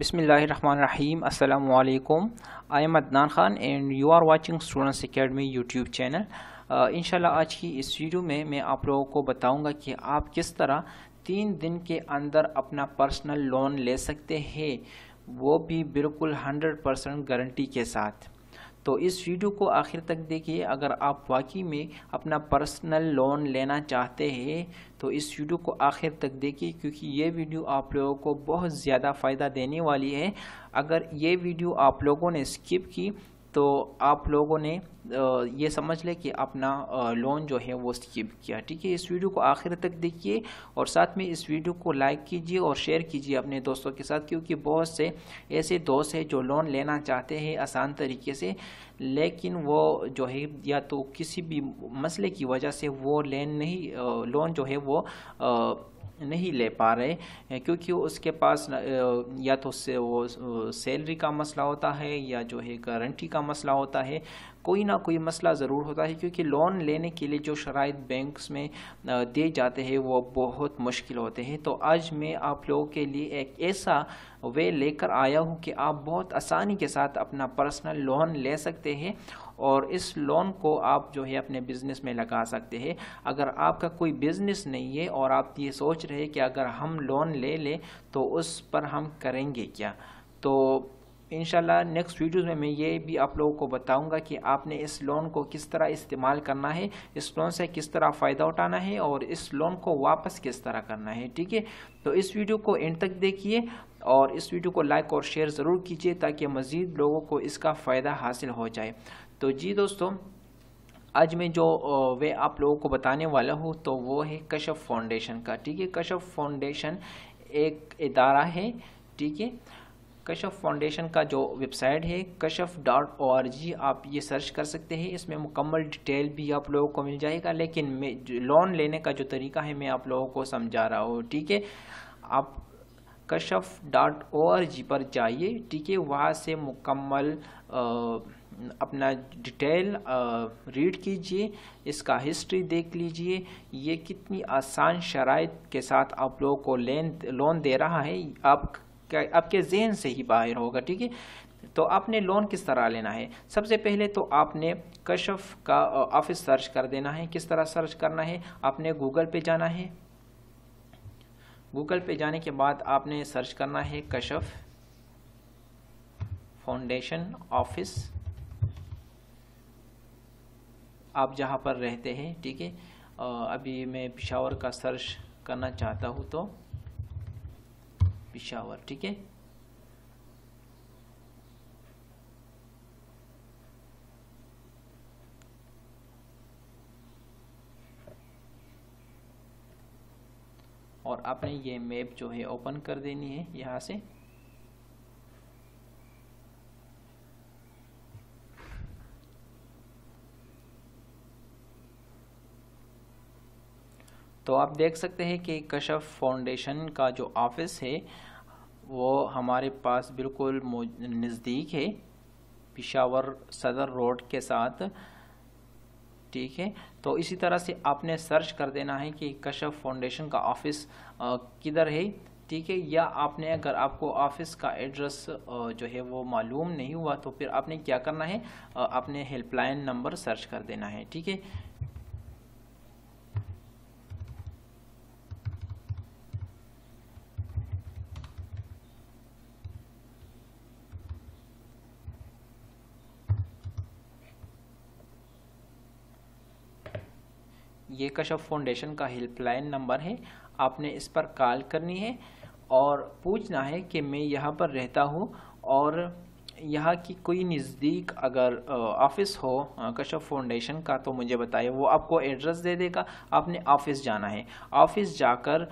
बिसमीम अलकुम I am Adnan Khan and you are watching students academy YouTube channel in आज की इस वीडियो में मैं आप लोगों को बताऊंगा कि आप किस तरह तीन दिन के अंदर अपना पर्सनल लोन ले सकते हैं वो भी बिल्कुल हंड्रेड परसेंट गारंटी के साथ तो इस वीडियो को आखिर तक देखिए अगर आप वाकई में अपना पर्सनल लोन लेना चाहते हैं तो इस वीडियो को आखिर तक देखिए क्योंकि ये वीडियो आप लोगों को बहुत ज़्यादा फ़ायदा देने वाली है अगर ये वीडियो आप लोगों ने स्किप की तो आप लोगों ने ये समझ लें कि अपना लोन जो है वो स्कीप किया ठीक है इस वीडियो को आखिर तक देखिए और साथ में इस वीडियो को लाइक कीजिए और शेयर कीजिए अपने दोस्तों के साथ क्योंकि बहुत से ऐसे दोस्त हैं जो लोन लेना चाहते हैं आसान तरीके से लेकिन वो जो है या तो किसी भी मसले की वजह से वो लेन नहीं लोन जो है वो नहीं ले पा रहे क्योंकि उसके पास या तो उससे वो सैलरी का मसला होता है या जो है गारंटी का मसला होता है कोई ना कोई मसला ज़रूर होता है क्योंकि लोन लेने के लिए जो शराइ बैंक्स में दिए जाते हैं वो बहुत मुश्किल होते हैं तो आज मैं आप लोगों के लिए एक ऐसा वे लेकर आया हूँ कि आप बहुत आसानी के साथ अपना पर्सनल लोन ले सकते हैं और इस लोन को आप जो है अपने बिज़नेस में लगा सकते हैं अगर आपका कोई बिज़नेस नहीं है और आप ये सोच रहे कि अगर हम लोन ले लें तो उस पर हम करेंगे क्या तो इन नेक्स्ट वीडियोज़ में मैं ये भी आप लोगों को बताऊँगा कि आपने इस लोन को किस तरह इस्तेमाल करना है इस लोन से किस तरह फ़ायदा उठाना है और इस लोन को वापस किस तरह करना है ठीक है तो इस वीडियो को एंड तक देखिए और इस वीडियो को लाइक और शेयर ज़रूर कीजिए ताकि मज़ीद लोगों को इसका फ़ायदा हासिल हो जाए तो जी दोस्तों आज मैं जो वे आप लोगों को बताने वाला हूँ तो वो है कशफ फाउंडेशन का ठीक है कशफ फाउंडेशन एक इदारा है ठीक है कशफ फाउंडेशन का जो वेबसाइट है Kashf dot O R G आप ये सर्च कर सकते हैं इसमें मुकम्मल डिटेल भी आप लोगों को मिल जाएगा लेकिन मैं लोन लेने का जो तरीका है मैं आप लोगों को समझा रहा हूँ ठीक है आप Kashf dot O R G पर जाइए ठीक है वहाँ से मुकम्मल अपना डिटेल रीड कीजिए इसका हिस्ट्री देख लीजिए ये कितनी आसान शराइ के साथ आप लोगों को लेन लोन दे रहा है आप आपके जहन से ही बाहर होगा ठीक है तो आपने लोन किस तरह लेना है सबसे पहले तो आपने कशफ का ऑफिस सर्च कर देना है किस तरह सर्च करना है आपने गूगल पे जाना है गूगल पे जाने के बाद आपने सर्च करना है कशफ फाउंडेशन ऑफिस आप जहाँ पर रहते हैं ठीक है अभी मैं पिशावर का सर्च करना चाहता हूँ तो पिशावर ठीक है और आपने ये मैप जो है ओपन कर देनी है यहाँ से तो आप देख सकते हैं कि कशफ फाउंडेशन का जो ऑफिस है वो हमारे पास बिल्कुल नज़दीक है पिशावर सदर रोड के साथ ठीक है तो इसी तरह से आपने सर्च कर देना है कि कशफ फाउंडेशन का ऑफिस किधर है ठीक है या आपने अगर आपको ऑफिस का एड्रेस जो है वो मालूम नहीं हुआ तो फिर आपने क्या करना है आपने हेल्पलाइन नंबर सर्च कर देना है ठीक है ये कश्यप फाउंडेशन का हेल्पलाइन नंबर है आपने इस पर कॉल करनी है और पूछना है कि मैं यहाँ पर रहता हूँ और यहाँ की कोई नज़दीक अगर ऑफ़िस हो कश्यप फाउंडेशन का तो मुझे बताइए वो आपको एड्रेस दे देगा आपने ऑफ़िस जाना है ऑफ़िस जाकर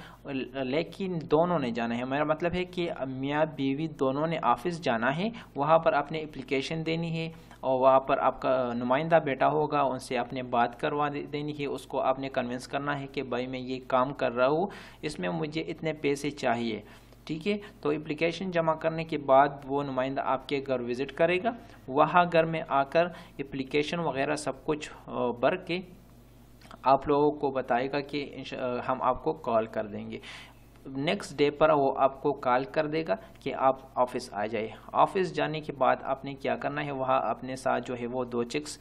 लेकिन दोनों ने जाना है मेरा मतलब है कि मियाँ बीवी दोनों ने ऑफ़िस जाना है वहाँ पर आपने एप्लीकेशन देनी है और वहाँ पर आपका नुमाइंदा बेटा होगा उनसे आपने बात करवा देनी है उसको आपने कन्विंस करना है कि भाई मैं ये काम कर रहा हूँ इसमें मुझे इतने पैसे चाहिए ठीक है तो एप्लीकेशन जमा करने के बाद वो नुमाइंदा आपके घर विज़िट करेगा वहाँ घर में आकर एप्लीकेशन वगैरह सब कुछ भर के आप लोगों को बताएगा कि हम आपको कॉल कर देंगे नेक्स्ट डे पर वो आपको कॉल कर देगा कि आप ऑफिस आ जाइए ऑफिस जाने के बाद आपने क्या करना है वहाँ अपने साथ जो है वो दो चिक्स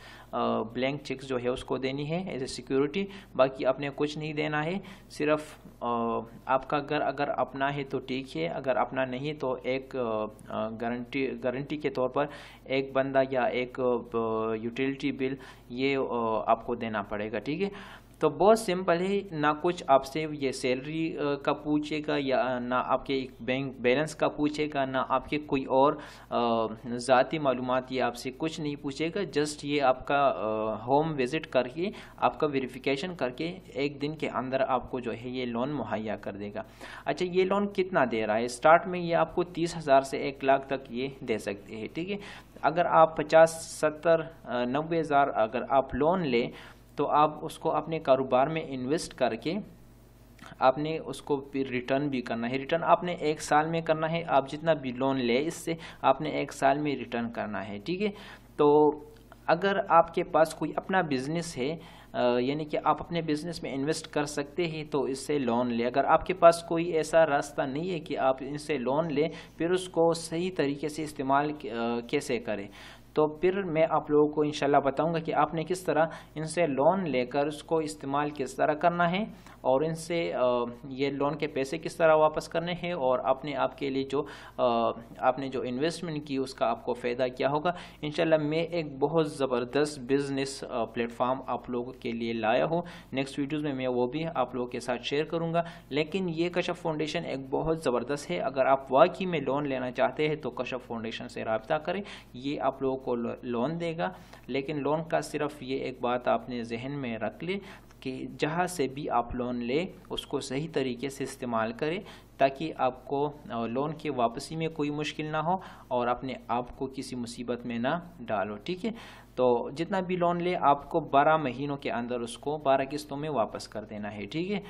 ब्लैंक चिक्स जो है उसको देनी है एज ए सिक्योरिटी बाकी आपने कुछ नहीं देना है सिर्फ आपका घर अगर अपना है तो ठीक है अगर अपना नहीं तो एक गारंटी गारंटी के तौर पर एक बंदा या एक यूटिलिटी बिल ये आपको देना पड़ेगा ठीक है तो बहुत सिंपल है ना कुछ आपसे ये सैलरी का पूछेगा या ना आपके एक बैंक बैलेंस का पूछेगा ना आपके कोई और ज़ाती मालूम ये आपसे कुछ नहीं पूछेगा जस्ट ये आपका होम विज़िट करके आपका वेरिफिकेशन करके एक दिन के अंदर आपको जो है ये लोन मुहैया कर देगा अच्छा ये लोन कितना दे रहा है स्टार्ट में ये आपको तीस हज़ार से एक लाख तक ये दे सकते हैं ठीक है अगर आप पचास सत्तर नब्बे हज़ार अगर आप लोन लें तो आप उसको अपने कारोबार में इन्वेस्ट करके आपने उसको फिर रिटर्न भी करना है रिटर्न आपने एक साल में करना है आप जितना भी लोन ले इससे आपने एक साल में रिटर्न करना है ठीक है तो अगर आपके पास कोई अपना बिजनेस है यानी कि आप अपने बिजनेस में इन्वेस्ट कर सकते हैं तो इससे लोन ले अगर आपके पास कोई ऐसा रास्ता नहीं है कि आप इससे लोन लें फिर उसको सही तरीके से इस्तेमाल कैसे करें तो फिर मैं आप लोगों को इंशाल्लाह बताऊंगा कि आपने किस तरह इनसे लोन लेकर उसको इस्तेमाल किस तरह करना है और इनसे ये लोन के पैसे किस तरह वापस करने हैं और आपने आपके लिए जो आपने जो इन्वेस्टमेंट की उसका आपको फ़ायदा क्या होगा इनशाला मैं एक बहुत ज़बरदस्त बिज़नेस प्लेटफॉर्म आप लोगों के लिए लाया हूँ नेक्स्ट वीडियोज़ में मैं वो भी आप लोगों के साथ शेयर करूँगा लेकिन ये कशफ फाउंडेशन एक बहुत ज़बरदस्त है अगर आप वाकई में लोन लेना चाहते हैं तो कशफ फाउंडेशन से रबता करें ये आप लोगों को आपको लोन देगा लेकिन लोन का सिर्फ ये एक बात आपने जहन में रख ले कि जहाँ से भी आप लोन ले उसको सही तरीके से इस्तेमाल करें ताकि आपको लोन की वापसी में कोई मुश्किल ना हो और अपने आप को किसी मुसीबत में ना डालो ठीक है तो जितना भी लोन ले आपको बारह महीनों के अंदर उसको बारह किस्तों में वापस कर देना है ठीक है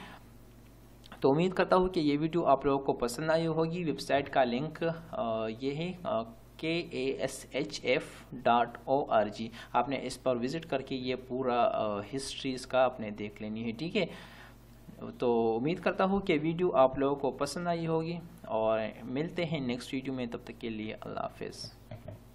तो उम्मीद करता हूँ कि ये वीडियो आप लोगों को पसंद आई होगी वेबसाइट का लिंक ये है K A S H F dot O R G आपने इस पर विज़िट करके ये पूरा हिस्ट्री इसका आपने देख लेनी है ठीक है तो उम्मीद करता हूँ कि वीडियो आप लोगों को पसंद आई होगी और मिलते हैं नेक्स्ट वीडियो में तब तक के लिए अल्लाह हाफिज़